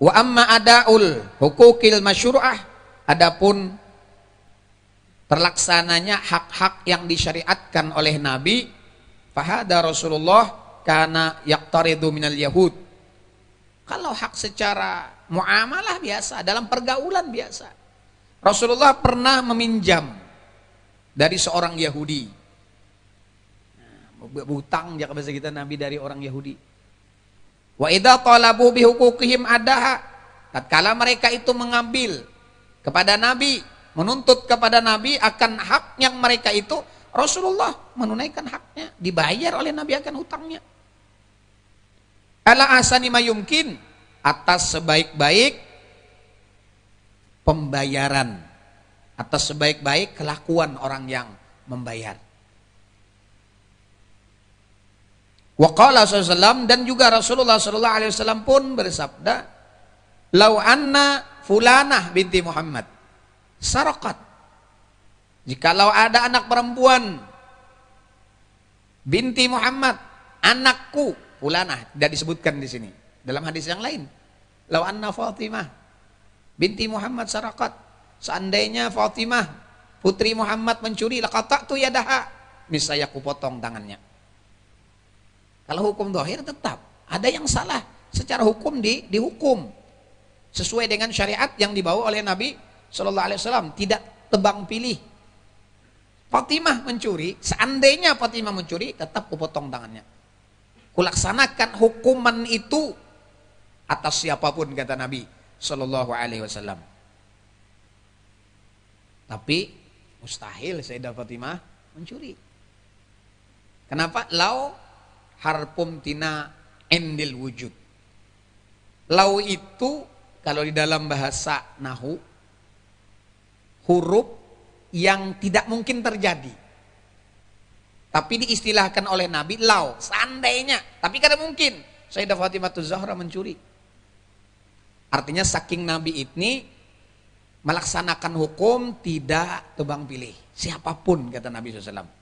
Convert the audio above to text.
Wa amma adaul hukukil masyru'ah adapun terlaksananya hak-hak yang disyariatkan oleh Nabi fahada Rasulullah karena yaktaridu minal yahud kalau hak secara muamalah biasa dalam pergaulan biasa Rasulullah pernah meminjam dari seorang Yahudi nah, utang ya kita Nabi dari orang Yahudi Wa idza talabu bihuquqihim adaha. Tatkala mereka itu mengambil kepada Nabi, menuntut kepada Nabi akan hak yang mereka itu, Rasulullah menunaikan haknya, dibayar oleh Nabi akan hutangnya. Ala asani mayumkin atas sebaik-baik pembayaran atas sebaik-baik kelakuan orang yang membayar. Waqala SAW dan juga Rasulullah SAW pun bersabda, Lau anna fulanah binti Muhammad, sarokat. Jikalau ada anak perempuan, binti Muhammad, anakku, fulanah, tidak disebutkan di sini. Dalam hadis yang lain, Lau anna Fatimah, binti Muhammad sarokat. Seandainya Fatimah, putri Muhammad mencuri, Lakatak tu yadaha, misalnya aku potong tangannya. Kalau hukum dohir tetap. Ada yang salah secara hukum di dihukum sesuai dengan syariat yang dibawa oleh Nabi Shallallahu Alaihi Wasallam tidak tebang pilih Fatimah mencuri seandainya Fatimah mencuri tetap kupotong tangannya kulaksanakan hukuman itu atas siapapun kata Nabi Shallallahu Alaihi Wasallam tapi mustahil Sayyidah Fatimah mencuri kenapa lau harpum tina endil wujud. Lau itu kalau di dalam bahasa Nahu huruf yang tidak mungkin terjadi. Tapi diistilahkan oleh Nabi lau, seandainya, tapi kada mungkin. Sayyidah Fatimah Zahra mencuri. Artinya saking Nabi ini melaksanakan hukum tidak tebang pilih. Siapapun kata Nabi SAW.